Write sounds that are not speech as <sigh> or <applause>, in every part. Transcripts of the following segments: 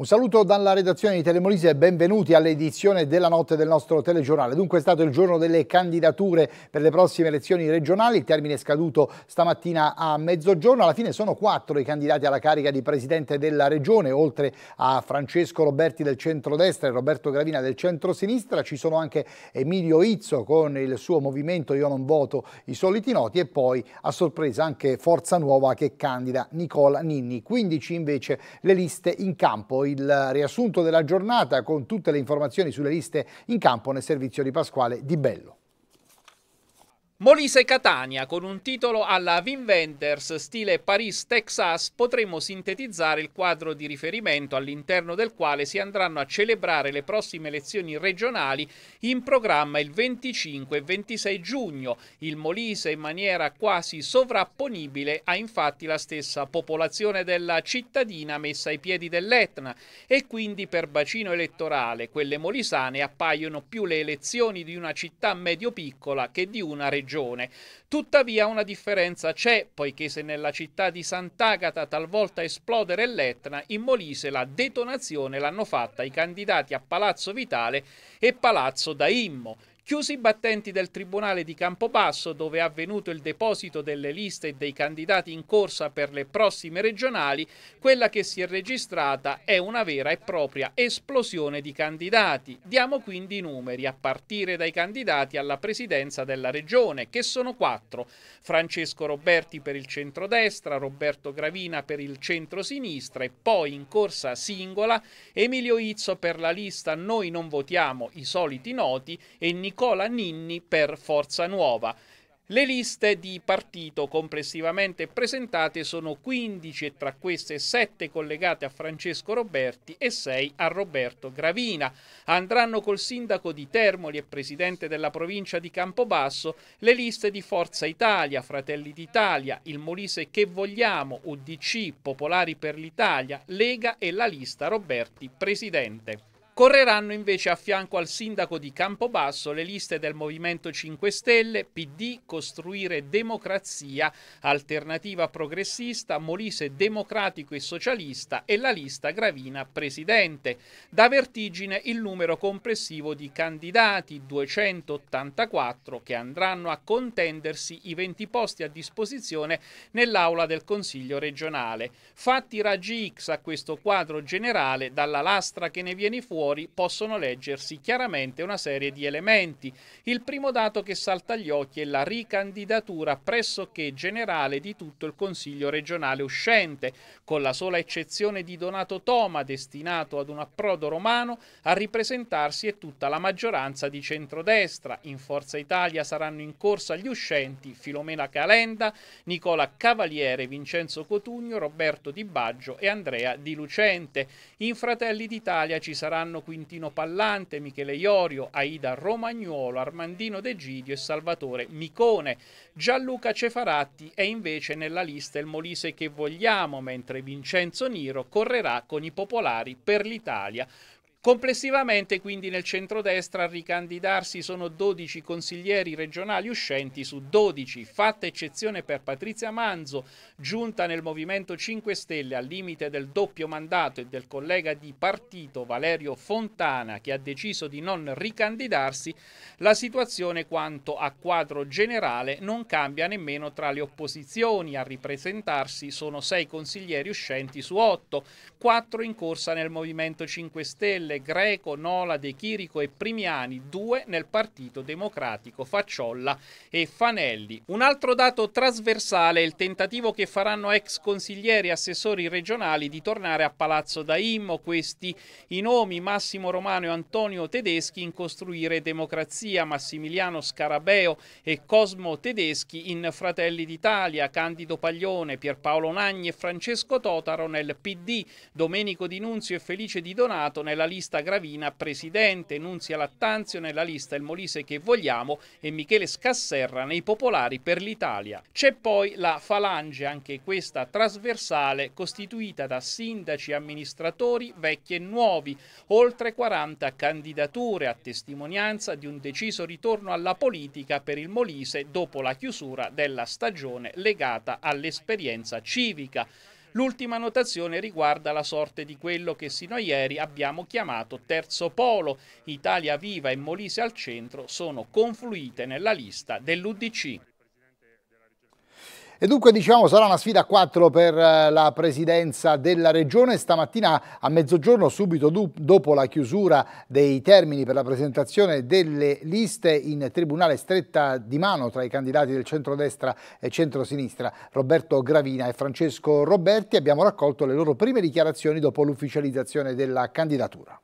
Un saluto dalla redazione di Telemolise e benvenuti all'edizione della notte del nostro telegiornale. Dunque è stato il giorno delle candidature per le prossime elezioni regionali, il termine è scaduto stamattina a mezzogiorno. Alla fine sono quattro i candidati alla carica di Presidente della Regione, oltre a Francesco Roberti del centrodestra e Roberto Gravina del centrosinistra. Ci sono anche Emilio Izzo con il suo movimento Io non voto i soliti noti e poi a sorpresa anche Forza Nuova che candida Nicola Ninni. 15 invece le liste in campo il riassunto della giornata con tutte le informazioni sulle liste in campo nel servizio di Pasquale Di Bello. Molise Catania, con un titolo alla Wim Wenders stile Paris Texas, potremmo sintetizzare il quadro di riferimento all'interno del quale si andranno a celebrare le prossime elezioni regionali in programma il 25 e 26 giugno. Il Molise in maniera quasi sovrapponibile ha infatti la stessa popolazione della cittadina messa ai piedi dell'Etna e quindi per bacino elettorale quelle molisane appaiono più le elezioni di una città medio-piccola che di una regione regione. Tuttavia una differenza c'è, poiché se nella città di Sant'Agata talvolta esplodere l'Etna, in Molise la detonazione l'hanno fatta i candidati a Palazzo Vitale e Palazzo da Immo. Chiusi i battenti del Tribunale di Campobasso, dove è avvenuto il deposito delle liste e dei candidati in corsa per le prossime regionali, quella che si è registrata è una vera e propria esplosione di candidati. Diamo quindi i numeri, a partire dai candidati alla presidenza della regione, che sono quattro. Francesco Roberti per il centrodestra, Roberto Gravina per il centrosinistra e poi in corsa singola Emilio Izzo per la lista Noi non votiamo i soliti noti e Nicolò Nicola Ninni per Forza Nuova. Le liste di partito complessivamente presentate sono 15 e tra queste 7 collegate a Francesco Roberti e 6 a Roberto Gravina. Andranno col sindaco di Termoli e presidente della provincia di Campobasso le liste di Forza Italia, Fratelli d'Italia, il Molise Che Vogliamo, UDC, Popolari per l'Italia, Lega e la lista Roberti Presidente. Correranno invece a fianco al sindaco di Campobasso le liste del Movimento 5 Stelle, PD, Costruire Democrazia, Alternativa Progressista, Molise Democratico e Socialista e la lista Gravina Presidente. Da vertigine il numero complessivo di candidati, 284, che andranno a contendersi i 20 posti a disposizione nell'aula del Consiglio regionale. Fatti raggi X a questo quadro generale dalla lastra che ne viene fuori fuori possono leggersi chiaramente una serie di elementi. Il primo dato che salta agli occhi è la ricandidatura pressoché generale di tutto il Consiglio regionale uscente, con la sola eccezione di Donato Toma, destinato ad un approdo romano, a ripresentarsi è tutta la maggioranza di centrodestra. In Forza Italia saranno in corsa gli uscenti Filomena Calenda, Nicola Cavaliere, Vincenzo Cotugno, Roberto Di Baggio e Andrea Di Lucente. In Fratelli d'Italia ci saranno Giuliano Quintino Pallante, Michele Iorio, Aida Romagnuolo, Armandino De Gidio e Salvatore Micone. Gianluca Cefaratti è invece nella lista il Molise che vogliamo, mentre Vincenzo Niro correrà con i popolari per l'Italia. Complessivamente quindi nel centrodestra a ricandidarsi sono 12 consiglieri regionali uscenti su 12, fatta eccezione per Patrizia Manzo, giunta nel Movimento 5 Stelle al limite del doppio mandato e del collega di partito Valerio Fontana che ha deciso di non ricandidarsi, la situazione quanto a quadro generale non cambia nemmeno tra le opposizioni, a ripresentarsi sono 6 consiglieri uscenti su 8, 4 in corsa nel Movimento 5 Stelle l, Greco, Nola, De Chirico e Primiani, due nel Partito Democratico, Facciolla e Fanelli. Un altro dato trasversale è il tentativo che faranno ex consiglieri e assessori regionali di tornare a Palazzo Daimmo, questi i nomi Massimo Romano e Antonio Tedeschi in Costruire Democrazia, Massimiliano Scarabeo e Cosmo Tedeschi in Fratelli d'Italia, Candido Paglione, Pierpaolo Nagni e Francesco Totaro nel PD, Domenico Di Nunzio e Felice Di Donato nella lista lista Gravina presidente, Nunzia Lattanzio nella lista Il Molise che vogliamo e Michele Scasserra nei Popolari per l'Italia. C'è poi la Falange, anche questa trasversale, costituita da sindaci, amministratori vecchi e nuovi, oltre 40 candidature a testimonianza di un deciso ritorno alla politica per il Molise dopo la chiusura della stagione legata all'esperienza civica. L'ultima notazione riguarda la sorte di quello che sino a ieri abbiamo chiamato terzo polo. Italia Viva e Molise al centro sono confluite nella lista dell'UDC. E dunque diciamo sarà una sfida a quattro per eh, la presidenza della regione. Stamattina a mezzogiorno, subito dopo la chiusura dei termini per la presentazione delle liste in tribunale stretta di mano tra i candidati del centrodestra e centrosinistra, Roberto Gravina e Francesco Roberti, abbiamo raccolto le loro prime dichiarazioni dopo l'ufficializzazione della candidatura.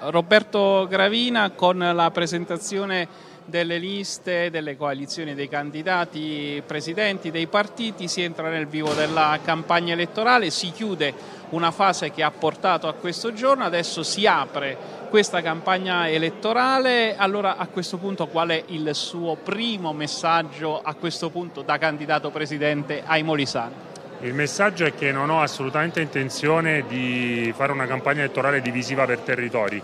Roberto Gravina con la presentazione delle liste, delle coalizioni dei candidati presidenti dei partiti, si entra nel vivo della campagna elettorale, si chiude una fase che ha portato a questo giorno, adesso si apre questa campagna elettorale, allora a questo punto qual è il suo primo messaggio a questo punto da candidato presidente ai Molisani? Il messaggio è che non ho assolutamente intenzione di fare una campagna elettorale divisiva per territori.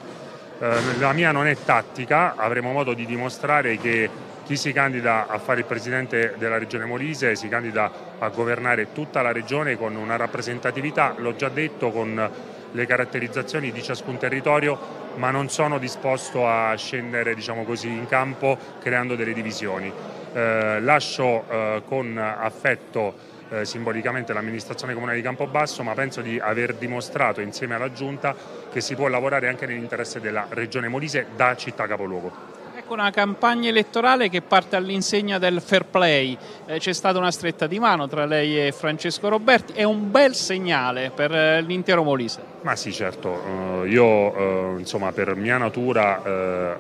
Eh, la mia non è tattica, avremo modo di dimostrare che chi si candida a fare il presidente della regione Molise si candida a governare tutta la regione con una rappresentatività, l'ho già detto, con le caratterizzazioni di ciascun territorio, ma non sono disposto a scendere diciamo così, in campo creando delle divisioni. Eh, lascio eh, con affetto eh, simbolicamente l'amministrazione comunale di Campobasso, ma penso di aver dimostrato insieme alla Giunta che si può lavorare anche nell'interesse della Regione Molise da città capoluogo. Ecco una campagna elettorale che parte all'insegna del fair play, eh, c'è stata una stretta di mano tra lei e Francesco Roberti, è un bel segnale per eh, l'intero Molise. Ma sì certo, eh, io insomma per mia natura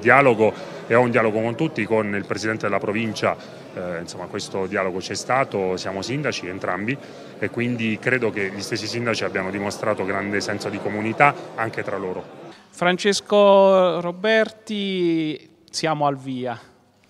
dialogo e ho un dialogo con tutti, con il Presidente della provincia eh, insomma, questo dialogo c'è stato, siamo sindaci entrambi e quindi credo che gli stessi sindaci abbiano dimostrato grande senso di comunità anche tra loro. Francesco Roberti, siamo al via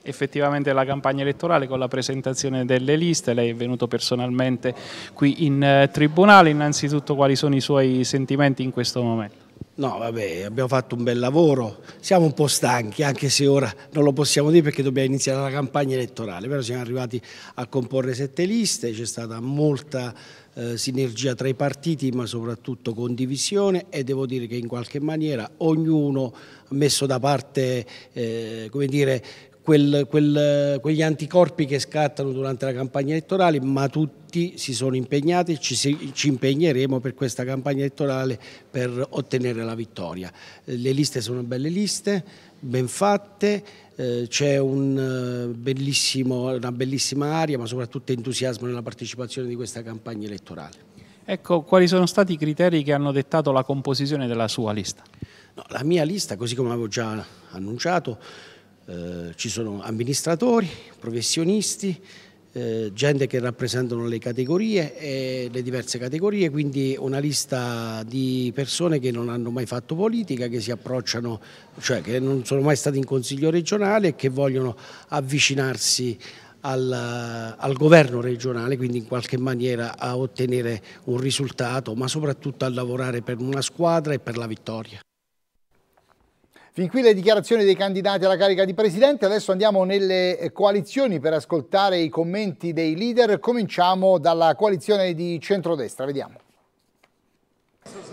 effettivamente la campagna elettorale con la presentazione delle liste, lei è venuto personalmente qui in eh, tribunale, innanzitutto quali sono i suoi sentimenti in questo momento? No, vabbè, abbiamo fatto un bel lavoro, siamo un po' stanchi, anche se ora non lo possiamo dire perché dobbiamo iniziare la campagna elettorale, però siamo arrivati a comporre sette liste, c'è stata molta eh, sinergia tra i partiti, ma soprattutto condivisione e devo dire che in qualche maniera ognuno ha messo da parte eh, come dire, quel, quel, quegli anticorpi che scattano durante la campagna elettorale, ma tutti si sono impegnati e ci, ci, impegneremo per questa campagna elettorale per ottenere la vittoria. Eh, le liste sono belle liste, ben fatte, eh, c'è un eh, una bellissima aria, ma soprattutto entusiasmo nella partecipazione di questa campagna elettorale. Ecco, quali sono stati i criteri che hanno dettato la composizione della sua lista? No, la mia lista, così come avevo già annunciato, eh, ci sono amministratori, professionisti, eh, gente che rappresentano le categorie e le diverse categorie, quindi una lista di persone che non hanno mai fatto politica, che si approcciano, cioè che non sono mai stati in consiglio regionale e che vogliono avvicinarsi al, al, governo regionale, quindi in qualche maniera a ottenere un risultato, ma soprattutto a lavorare per una squadra e per la vittoria. Fin qui le dichiarazioni dei candidati alla carica di presidente, adesso andiamo nelle eh, coalizioni per ascoltare i commenti dei leader. Cominciamo dalla coalizione di centrodestra, vediamo.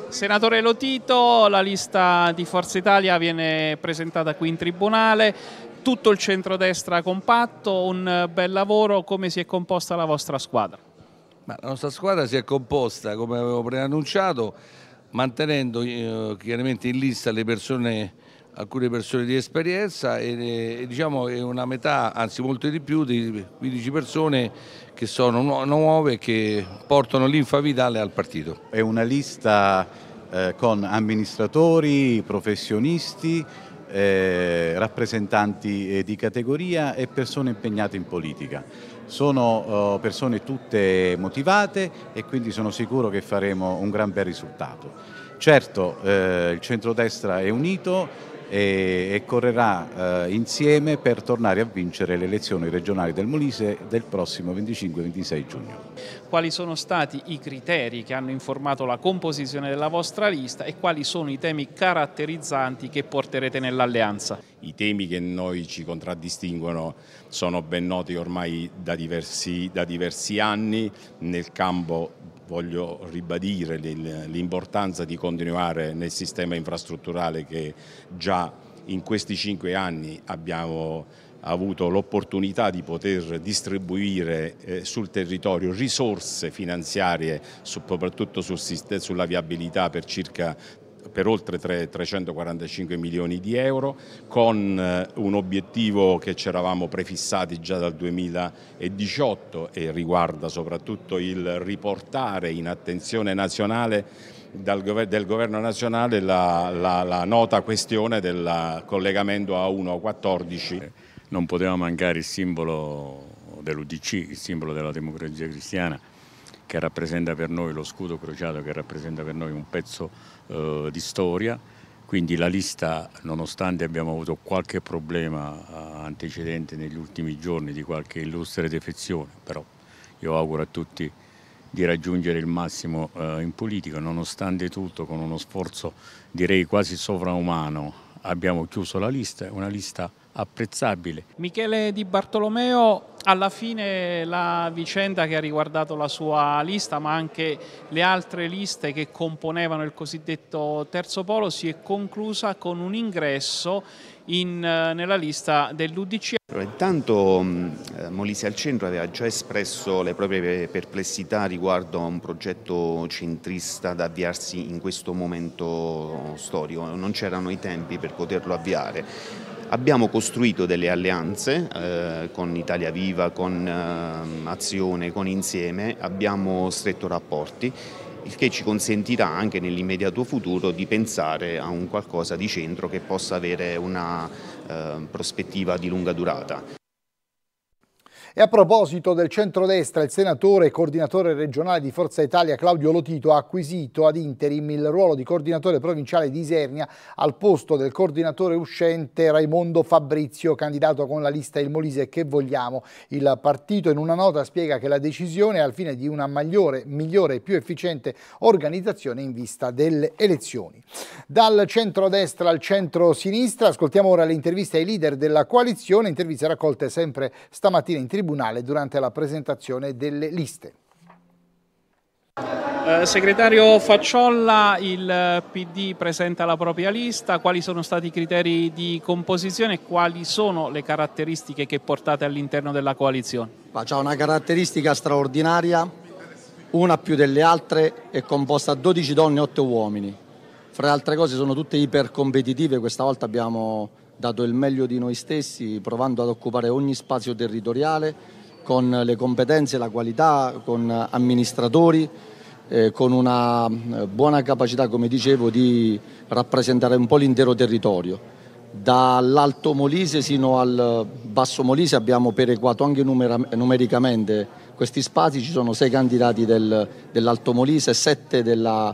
Senatore Lotito, la lista di Forza Italia viene presentata qui in tribunale, tutto il centrodestra compatto, un bel lavoro, come si è composta la vostra squadra? Ma la nostra squadra si è composta, come avevo preannunciato, mantenendo eh, chiaramente in lista le persone alcune persone di esperienza e, e diciamo è una metà, anzi molte di più, di 15 persone che sono nuove e che portano l'infa vitale al partito. È una lista eh, con amministratori, professionisti, eh, rappresentanti eh, di categoria e persone impegnate in politica. Sono eh, persone tutte motivate e quindi sono sicuro che faremo un gran bel risultato. Certo, eh, il centrodestra è unito, e, e correrà eh, insieme per tornare a vincere le elezioni regionali del Molise del prossimo 25-26 giugno. Quali sono stati i criteri che hanno informato la composizione della vostra lista e quali sono i temi caratterizzanti che porterete nell'alleanza? I temi che noi ci contraddistinguono sono ben noti ormai da diversi, da diversi anni nel campo voglio ribadire l'importanza di continuare nel sistema infrastrutturale che già in questi cinque anni abbiamo avuto l'opportunità di poter distribuire eh, sul territorio risorse finanziarie soprattutto sulla viabilità per circa per oltre 345 milioni di euro con eh, un obiettivo che ci eravamo prefissati già dal 2018 e riguarda soprattutto il riportare in attenzione nazionale del governo nazionale la, la, la nota questione del collegamento a 1.14. Non poteva mancare il simbolo dell'Udc, il simbolo della democrazia cristiana che rappresenta per noi lo scudo crociato, che rappresenta per noi un pezzo eh, di storia, quindi la lista, nonostante abbiamo avuto qualche problema eh, antecedente negli ultimi giorni di qualche illustre defezione, però io auguro a tutti di raggiungere il massimo eh, in politica, nonostante tutto con uno sforzo direi quasi sovraumano abbiamo chiuso la lista, una lista apprezzabile. Michele Di Bartolomeo alla fine la vicenda che ha riguardato la sua lista, ma anche le altre liste che componevano il cosiddetto terzo polo, si è conclusa con un ingresso in, eh, nella lista dell'UDC. Intanto mm, eh, Molise al Centro aveva già espresso le proprie perplessità riguardo a un progetto centrista da avviarsi in questo momento storico, non c'erano i tempi per poterlo avviare Abbiamo costruito delle alleanze eh, con Italia Viva, con eh, Azione, con Insieme, abbiamo stretto rapporti il che ci consentirà anche nell'immediato futuro di pensare a un qualcosa di centro che possa avere una eh, prospettiva di lunga durata. E a proposito del centrodestra, il senatore e coordinatore regionale di Forza Italia Claudio Lotito ha acquisito ad interim il ruolo di coordinatore provinciale di Isernia al posto del coordinatore uscente Raimondo Fabrizio, candidato con la lista Il Molise che vogliamo. Il partito in una nota spiega che la decisione è al fine di una migliore, migliore e più efficiente organizzazione in vista delle elezioni. Dal centrodestra al centro-sinistra ascoltiamo ora le interviste ai leader della coalizione, interviste raccolte sempre stamattina in tribunale Tribunale durante la presentazione delle liste. Eh, segretario Facciolla, il PD presenta la propria lista, quali sono stati i criteri di composizione e quali sono le caratteristiche che portate all'interno della coalizione? C'è una caratteristica straordinaria, una più delle altre, è composta da 12 donne e 8 uomini. Fra le altre cose sono tutte ipercompetitive, questa volta abbiamo dato il meglio di noi stessi, provando ad occupare ogni spazio territoriale con le competenze, la qualità, con amministratori, eh, con una eh, buona capacità, come dicevo, di rappresentare un po' l'intero territorio. Dall'Alto Molise sino al Basso Molise abbiamo perequato anche numericamente questi spazi, ci sono sei candidati del, dell'Alto Molise sette della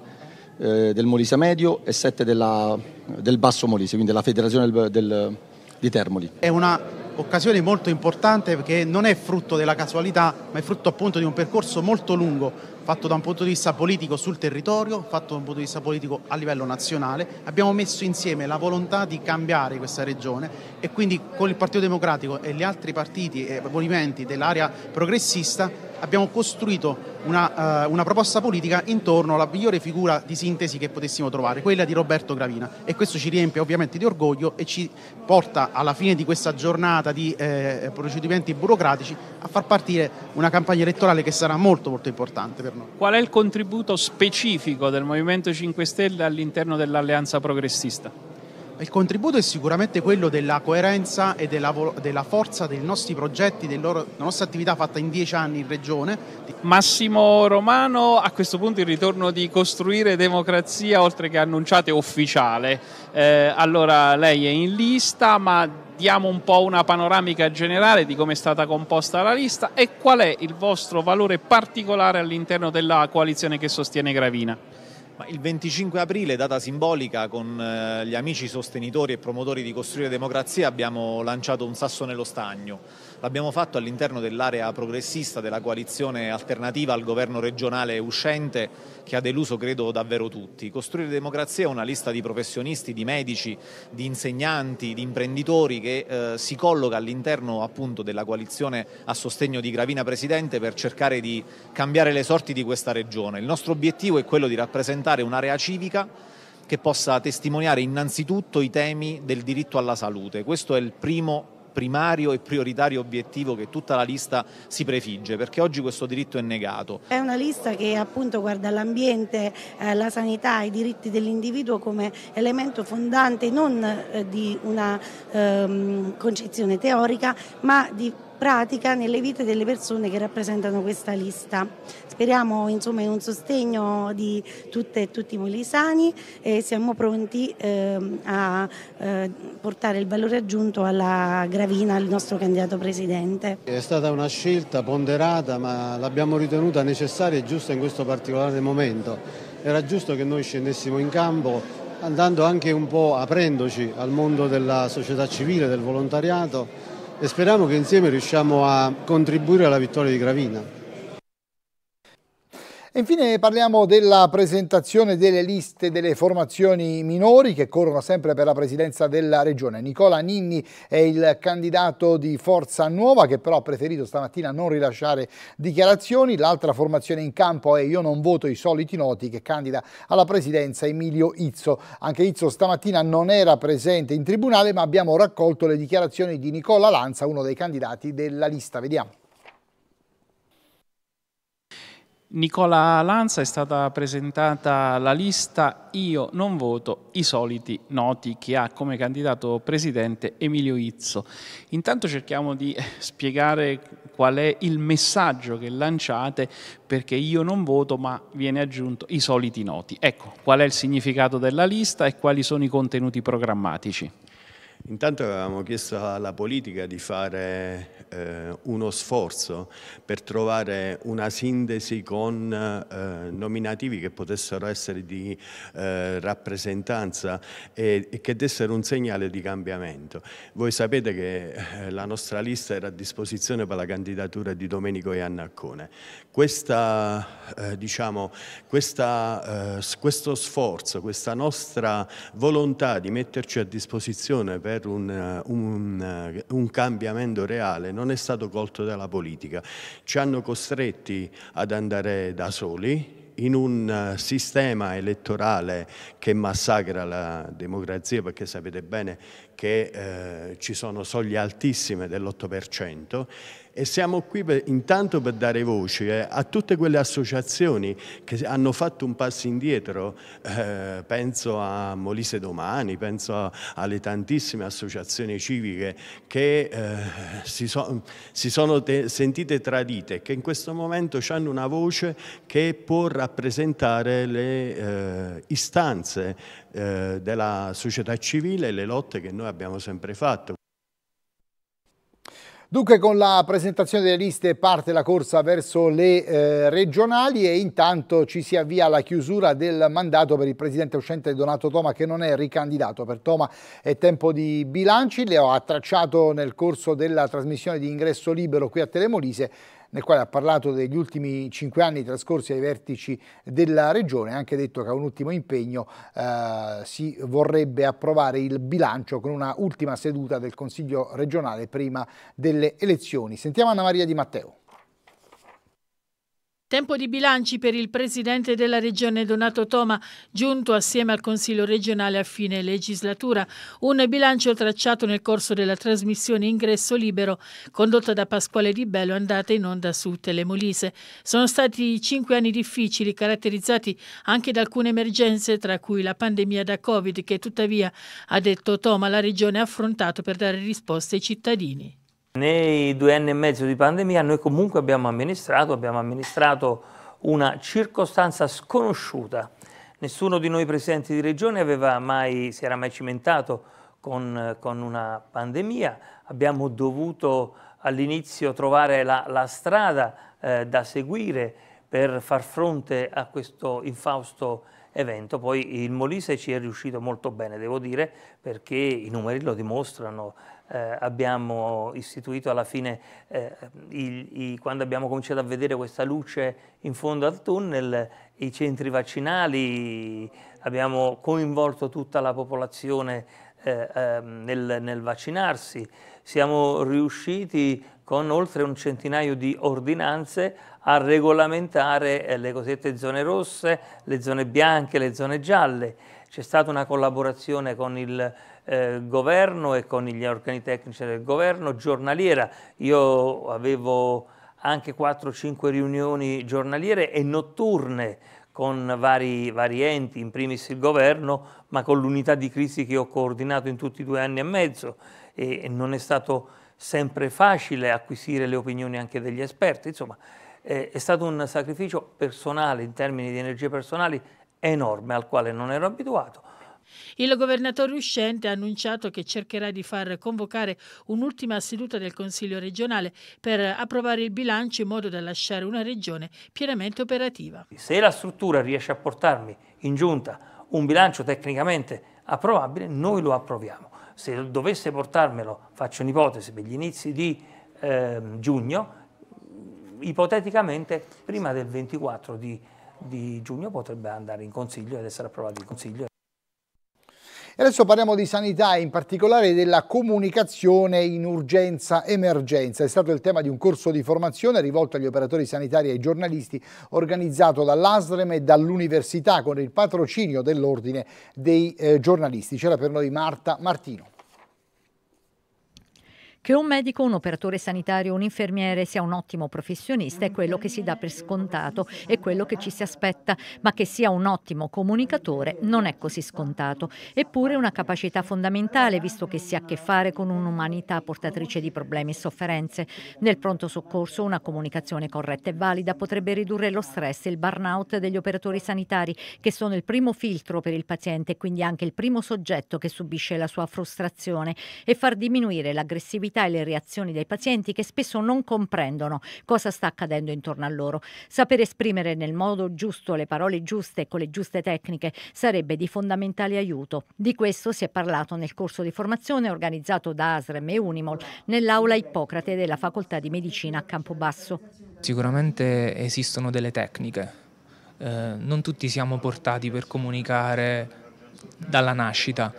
eh, del Molise Medio e 7 della, del Basso Molise, quindi della federazione del, del, di Termoli. È un'occasione molto importante perché non è frutto della casualità, ma è frutto appunto di un percorso molto lungo fatto da un punto di vista politico sul territorio, fatto da un punto di vista politico a livello nazionale. Abbiamo messo insieme la volontà di cambiare questa regione e quindi con il Partito Democratico e gli altri partiti e movimenti dell'area progressista abbiamo costruito una, uh, una, proposta politica intorno alla migliore figura di sintesi che potessimo trovare, quella di Roberto Gravina e questo ci riempie ovviamente di orgoglio e ci porta alla fine di questa giornata di eh, procedimenti burocratici a far partire una campagna elettorale che sarà molto molto importante per noi. Qual è il contributo specifico del Movimento 5 Stelle all'interno dell'Alleanza Progressista? Il contributo è sicuramente quello della coerenza e della, della forza dei nostri progetti, del loro, della nostra attività fatta in dieci anni in regione. Massimo Romano, a questo punto il ritorno di Costruire Democrazia, oltre che annunciato, è ufficiale. Eh, allora lei è in lista, ma diamo un po' una panoramica generale di come è stata composta la lista e qual è il vostro valore particolare all'interno della coalizione che sostiene Gravina il 25 aprile, data simbolica, con eh, gli amici sostenitori e promotori di Costruire Democrazia abbiamo lanciato un sasso nello stagno L'abbiamo fatto all'interno dell'area progressista della coalizione alternativa al governo regionale uscente che ha deluso credo davvero tutti. Costruire democrazia è una lista di professionisti, di medici, di insegnanti, di imprenditori che eh, si colloca all'interno appunto della coalizione a sostegno di Gravina Presidente per cercare di cambiare le sorti di questa regione. Il nostro obiettivo è quello di rappresentare un'area civica che possa testimoniare innanzitutto i temi del diritto alla salute. Questo è il primo primario e prioritario obiettivo che tutta la lista si prefigge, perché oggi questo diritto è negato. È una lista che appunto guarda l'ambiente, eh, la sanità, i diritti dell'individuo come elemento fondante non eh, di una ehm, concezione teorica, ma di pratica nelle vite delle persone che rappresentano questa lista. Speriamo insomma, in un sostegno di tutte e tutti i molisani e siamo pronti eh, a eh, portare il valore aggiunto alla Gravina, al nostro candidato presidente. È stata una scelta ponderata ma l'abbiamo ritenuta necessaria e giusta in questo particolare momento. Era giusto che noi scendessimo in campo andando anche un po' aprendoci al mondo della società civile, del volontariato e speriamo che insieme riusciamo a contribuire alla vittoria di Gravina. E infine parliamo della presentazione delle liste delle formazioni minori che corrono sempre per la presidenza della regione. Nicola Ninni è il candidato di Forza Nuova che però ha preferito stamattina non rilasciare dichiarazioni. L'altra formazione in campo è Io non voto i soliti noti che candida alla presidenza Emilio Izzo. Anche Izzo stamattina non era presente in tribunale ma abbiamo raccolto le dichiarazioni di Nicola Lanza, uno dei candidati della lista. Vediamo. Nicola Lanza è stata presentata la lista Io non voto i soliti noti che ha come candidato presidente Emilio Izzo. Intanto cerchiamo di <laughs> spiegare qual è il messaggio che lanciate perché io non voto ma viene aggiunto i soliti noti. Ecco, qual è il significato della lista e quali sono i contenuti programmatici? Intanto avevamo chiesto alla politica di fare eh, uno sforzo per trovare una sintesi con eh, nominativi che potessero essere di eh, rappresentanza e, e, che dessero un segnale di cambiamento. Voi sapete che eh, la nostra lista era a disposizione per la candidatura di Domenico Iannaccone. Questa, eh, diciamo, questa, eh, questo sforzo, questa nostra volontà di metterci a disposizione per per un, eh, un, eh, un cambiamento reale non è stato colto dalla politica. Ci hanno costretti ad andare da soli, in un eh, sistema elettorale che massacra la democrazia, perché sapete bene che eh, ci sono soglie altissime dell'8%, e siamo qui per, intanto per dare voce eh, a tutte quelle associazioni che hanno fatto un passo indietro, eh, penso a Molise Domani, penso a, alle tantissime associazioni civiche che eh, si, so, si, sono sentite tradite, che in questo momento hanno una voce che può rappresentare le eh, istanze eh, della società civile e le lotte che noi abbiamo sempre fatto. Dunque con la presentazione delle liste parte la corsa verso le eh, regionali e intanto ci si avvia la chiusura del mandato per il presidente uscente Donato Toma che non è ricandidato. Per Toma è tempo di bilanci, le ho attracciato nel corso della trasmissione di ingresso libero qui a Telemolise nel quale ha parlato degli ultimi cinque anni trascorsi ai vertici della Regione, ha anche detto che a un ultimo impegno eh, si vorrebbe approvare il bilancio con una ultima seduta del Consiglio regionale prima delle elezioni. Sentiamo Anna Maria Di Matteo. Tempo di bilanci per il presidente della regione Donato Toma, giunto assieme al Consiglio regionale a fine legislatura. Un bilancio tracciato nel corso della trasmissione Ingresso Libero, condotta da Pasquale Di Bello, andata in onda su Telemolise. Sono stati cinque anni difficili, caratterizzati anche da alcune emergenze, tra cui la pandemia da Covid, che tuttavia, ha detto Toma, la regione ha affrontato per dare risposte ai cittadini. Nei due anni e mezzo di pandemia noi comunque abbiamo amministrato, abbiamo amministrato una circostanza sconosciuta. Nessuno di noi presidenti di regione mai, si era mai cimentato con, con una pandemia, abbiamo dovuto all'inizio trovare la, la strada eh, da seguire per far fronte a questo infausto evento. Poi il Molise ci è riuscito molto bene, devo dire, perché i numeri lo dimostrano eh, abbiamo istituito alla fine, eh, i, i, quando abbiamo cominciato a vedere questa luce in fondo al tunnel, i centri vaccinali, abbiamo coinvolto tutta la popolazione eh, ehm, nel, nel vaccinarsi. Siamo riusciti con oltre un centinaio di ordinanze a regolamentare eh, le cosiddette zone rosse, le zone bianche, le zone gialle. C'è stata una collaborazione con il eh, governo e con gli organi tecnici del governo, giornaliera. Io avevo anche 4-5 riunioni giornaliere e notturne con vari, vari, enti, in primis il governo, ma con l'unità di crisi che ho coordinato in tutti i due anni e mezzo e, e non è stato sempre facile acquisire le opinioni anche degli esperti, insomma eh, è stato un sacrificio personale in termini di energie personali enorme al quale non ero abituato, il governatore uscente ha annunciato che cercherà di far convocare un'ultima seduta del Consiglio regionale per approvare il bilancio in modo da lasciare una regione pienamente operativa. Se la struttura riesce a portarmi in giunta un bilancio tecnicamente approvabile, noi lo approviamo. Se dovesse portarmelo, faccio un'ipotesi, per gli inizi di eh, giugno, ipoteticamente prima del 24 di, di giugno potrebbe andare in consiglio ed essere approvato in consiglio. E adesso parliamo di sanità e in particolare della comunicazione in urgenza-emergenza. È stato il tema di un corso di formazione rivolto agli operatori sanitari e ai giornalisti organizzato dall'ASREM e dall'Università con il patrocinio dell'Ordine dei eh, giornalisti. C'era per noi Marta Martino. Che un medico, un operatore sanitario, un infermiere sia un ottimo professionista è quello che si dà per scontato, è quello che ci si aspetta, ma che sia un ottimo comunicatore non è così scontato. Eppure una capacità fondamentale, visto che si ha a che fare con un'umanità portatrice di problemi e sofferenze. Nel pronto soccorso una comunicazione corretta e valida potrebbe ridurre lo stress e il burnout degli operatori sanitari, che sono il primo filtro per il paziente e quindi anche il primo soggetto che subisce la sua frustrazione, e far diminuire l'aggressività sensibilità e le reazioni dei pazienti che spesso non comprendono cosa sta accadendo intorno a loro. Sapere esprimere nel modo giusto le parole giuste e con le giuste tecniche sarebbe di fondamentale aiuto. Di questo si è parlato nel corso di formazione organizzato da ASREM e Unimol nell'aula Ippocrate della Facoltà di Medicina a Campobasso. Sicuramente esistono delle tecniche. Eh, non tutti siamo portati per comunicare dalla nascita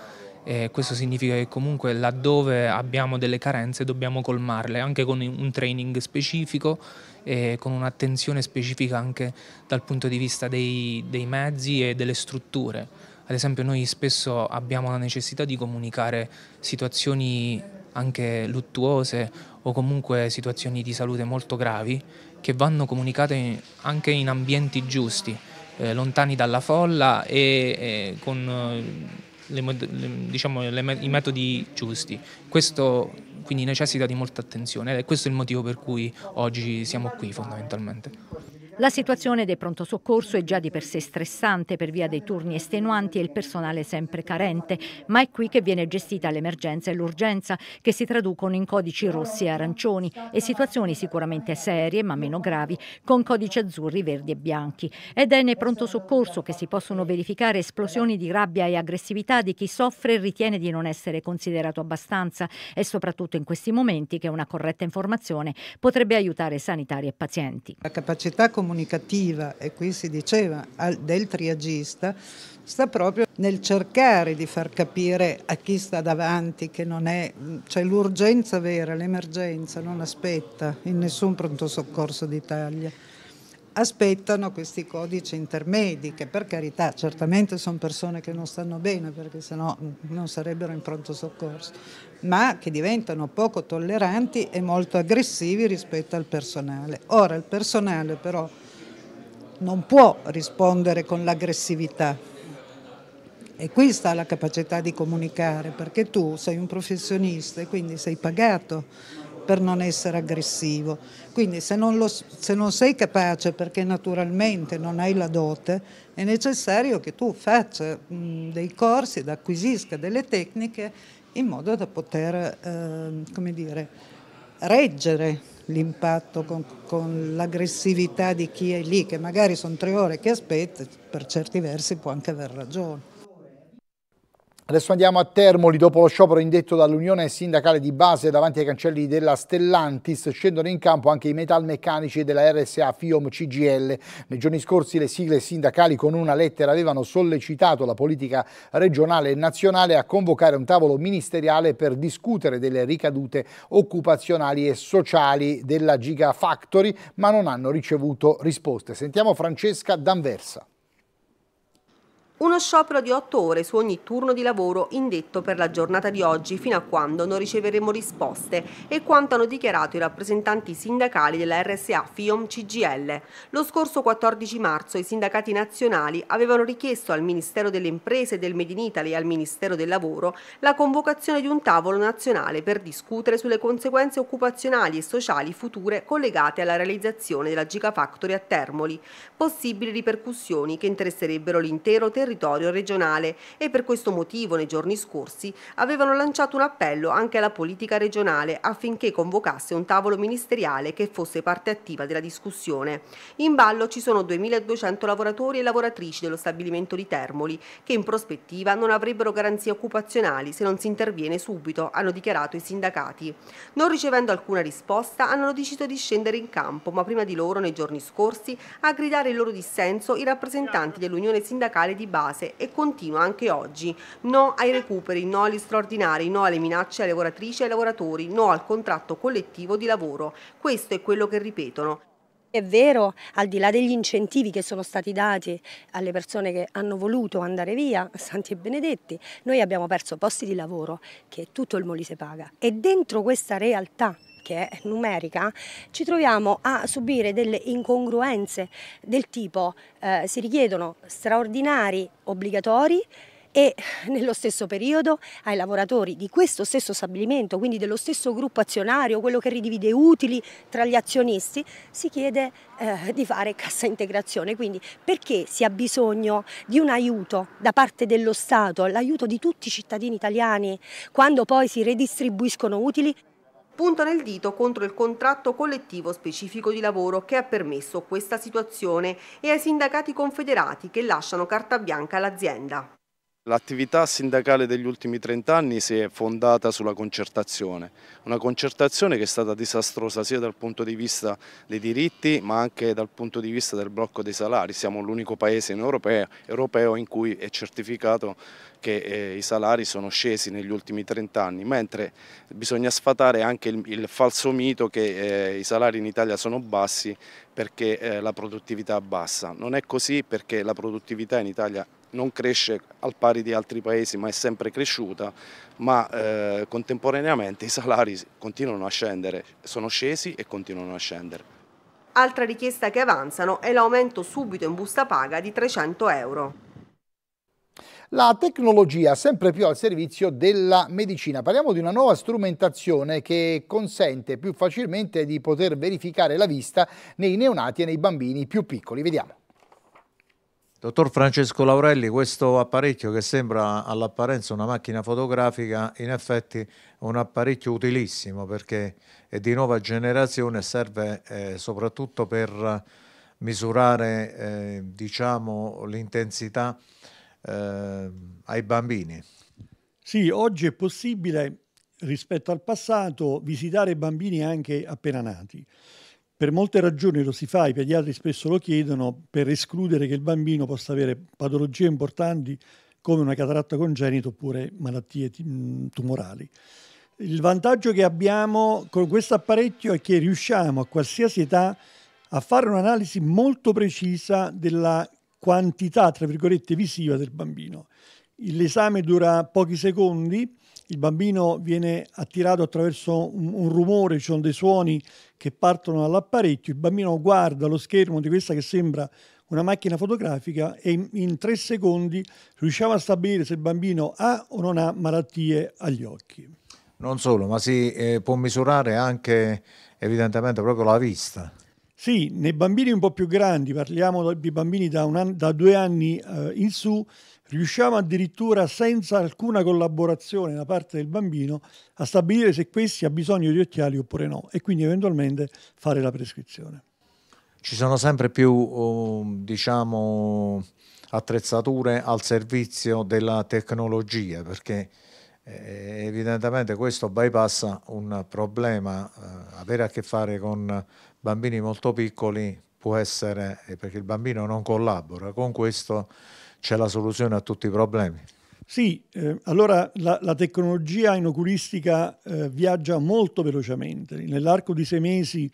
e questo significa che comunque laddove abbiamo delle carenze dobbiamo colmarle anche con un training specifico e con un'attenzione specifica anche dal punto di vista dei, dei mezzi e delle strutture. Ad esempio noi spesso abbiamo la necessità di comunicare situazioni anche luttuose o comunque situazioni di salute molto gravi che vanno comunicate anche in ambienti giusti, eh, lontani dalla folla e, e con... Eh, le, diciamo, le, i metodi giusti. Questo quindi necessita di molta attenzione ed è questo il motivo per cui oggi siamo qui fondamentalmente. La situazione dei pronto soccorso è già di per sé stressante per via dei turni estenuanti e il personale sempre carente, ma è qui che viene gestita l'emergenza e l'urgenza, che si traducono in codici rossi e arancioni e situazioni sicuramente serie ma meno gravi, con codici azzurri, verdi e bianchi. Ed è nei pronto soccorso che si possono verificare esplosioni di rabbia e aggressività di chi soffre e ritiene di non essere considerato abbastanza e soprattutto in questi momenti che una corretta informazione potrebbe aiutare sanitari e pazienti. La capacità con comunicativa, e qui si diceva, del triagista, sta proprio nel cercare di far capire a chi sta davanti che non è, cioè l'urgenza vera, l'emergenza non aspetta in nessun pronto soccorso d'Italia aspettano questi codici intermedi che per carità certamente sono persone che non stanno bene perché sennò non sarebbero in pronto soccorso, ma che diventano poco tolleranti e molto aggressivi rispetto al personale. Ora il personale però non può rispondere con l'aggressività e qui sta la capacità di comunicare perché tu sei un professionista e quindi sei pagato per non essere aggressivo. Quindi se non, lo, se non, sei capace perché naturalmente non hai la dote, è necessario che tu faccia mh, dei corsi ed acquisisca delle tecniche in modo da poter, eh, dire, reggere l'impatto con, con l'aggressività di chi è lì, che magari sono tre ore che aspetta, per certi versi può anche aver ragione. Adesso andiamo a Termoli, dopo lo sciopero indetto dall'Unione Sindacale di Base davanti ai cancelli della Stellantis, scendono in campo anche i metalmeccanici della RSA FIOM CGL. Nei giorni scorsi le sigle sindacali con una lettera avevano sollecitato la politica regionale e nazionale a convocare un tavolo ministeriale per discutere delle ricadute occupazionali e sociali della Gigafactory, ma non hanno ricevuto risposte. Sentiamo Francesca D'Anversa. Uno sciopero di otto ore su ogni turno di lavoro indetto per la giornata di oggi fino a quando non riceveremo risposte e quanto hanno dichiarato i rappresentanti sindacali della RSA FIOM CGL. Lo scorso 14 marzo i sindacati nazionali avevano richiesto al Ministero delle Imprese del Made in Italy e al Ministero del Lavoro la convocazione di un tavolo nazionale per discutere sulle conseguenze occupazionali e sociali future collegate alla realizzazione della Gigafactory a Termoli, possibili ripercussioni che interesserebbero l'intero territorio territorio regionale e per questo motivo nei giorni scorsi avevano lanciato un appello anche alla politica regionale affinché convocasse un tavolo ministeriale che fosse parte attiva della discussione. In ballo ci sono 2.200 lavoratori e lavoratrici dello stabilimento di Termoli che in prospettiva non avrebbero garanzie occupazionali se non si interviene subito, hanno dichiarato i sindacati. Non ricevendo alcuna risposta hanno deciso di scendere in campo, ma prima di loro nei giorni scorsi a gridare il loro dissenso i rappresentanti dell'Unione Sindacale di base e continua anche oggi. No ai recuperi, no agli straordinari, no alle minacce alle lavoratrici e ai lavoratori, no al contratto collettivo di lavoro. Questo è quello che ripetono. È vero, al di là degli incentivi che sono stati dati alle persone che hanno voluto andare via, santi e benedetti, noi abbiamo perso posti di lavoro che tutto il Molise paga. E dentro questa realtà che è numerica, ci troviamo a subire delle incongruenze del tipo eh, si richiedono straordinari obbligatori e nello stesso periodo ai lavoratori di questo stesso stabilimento, quindi dello stesso gruppo azionario, quello che ridivide utili tra gli azionisti, si chiede eh, di fare cassa integrazione. Quindi perché si ha bisogno di un aiuto da parte dello Stato, l'aiuto di tutti i cittadini italiani, quando poi si redistribuiscono utili? puntano il dito contro il contratto collettivo specifico di lavoro che ha permesso questa situazione e ai sindacati confederati che lasciano carta bianca all'azienda. L'attività sindacale degli ultimi 30 anni si è fondata sulla concertazione, una concertazione che è stata disastrosa sia dal punto di vista dei diritti ma anche dal punto di vista del blocco dei salari. Siamo l'unico paese in europeo, europeo, in cui è certificato che eh, i salari sono scesi negli ultimi 30 anni, mentre bisogna sfatare anche il, il falso mito che eh, i salari in Italia sono bassi perché eh, la produttività è bassa. Non è così perché la produttività in Italia è non cresce al pari di altri paesi ma è sempre cresciuta, ma eh, contemporaneamente i salari continuano a scendere, sono scesi e continuano a scendere. Altra richiesta che avanzano è l'aumento subito in busta paga di 300 euro. La tecnologia sempre più al servizio della medicina. Parliamo di una nuova strumentazione che consente più facilmente di poter verificare la vista nei neonati e nei bambini più piccoli. Vediamo. Dottor Francesco Laurelli, questo apparecchio che sembra all'apparenza una macchina fotografica, in effetti è un apparecchio utilissimo perché è di nuova generazione e serve eh, soprattutto per misurare eh, diciamo, l'intensità eh, ai bambini. Sì, oggi è possibile rispetto al passato visitare bambini anche appena nati. Per molte ragioni lo si fa, i pediatri spesso lo chiedono per escludere che il bambino possa avere patologie importanti come una cataratta congenita oppure malattie mm, tumorali. Il vantaggio che abbiamo con questo apparecchio è che riusciamo a qualsiasi età a fare un'analisi molto precisa della quantità, tra virgolette, visiva del bambino l'esame dura pochi secondi, il bambino viene attirato attraverso un, un rumore, ci sono dei suoni che partono dall'apparecchio, il bambino guarda lo schermo di questa che sembra una macchina fotografica e in, in tre secondi riusciamo a stabilire se il bambino ha o non ha malattie agli occhi. Non solo, ma si eh, può misurare anche evidentemente proprio la vista. Sì, nei bambini un po' più grandi, parliamo di bambini da, an- da due anni eh, in su, riusciamo addirittura senza alcuna collaborazione da parte del bambino a stabilire se questi ha bisogno di occhiali oppure no e quindi eventualmente fare la prescrizione. Ci sono sempre più um, diciamo, attrezzature al servizio della tecnologia perché eh, evidentemente questo bypassa un problema, eh, avere a che fare con bambini molto piccoli può essere eh, perché il bambino non collabora con questo c'è la soluzione a tutti i problemi. Sì, eh, allora la, la, tecnologia inoculistica eh, viaggia molto velocemente. Nell'arco di sei mesi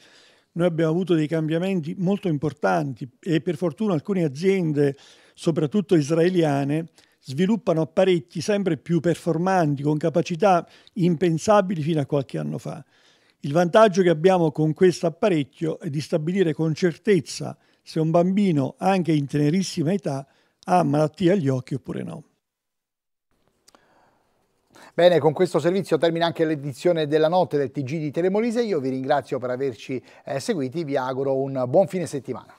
noi abbiamo avuto dei cambiamenti molto importanti e per fortuna alcune aziende, soprattutto israeliane, sviluppano apparecchi sempre più performanti con capacità impensabili fino a qualche anno fa. Il vantaggio che abbiamo con questo apparecchio è di stabilire con certezza se un bambino, anche in tenerissima età, ha malattia agli occhi oppure no. Bene, con questo servizio termina anche l'edizione della notte del TG di Telemolise. Io vi ringrazio per averci eh, seguiti, vi auguro un buon fine settimana.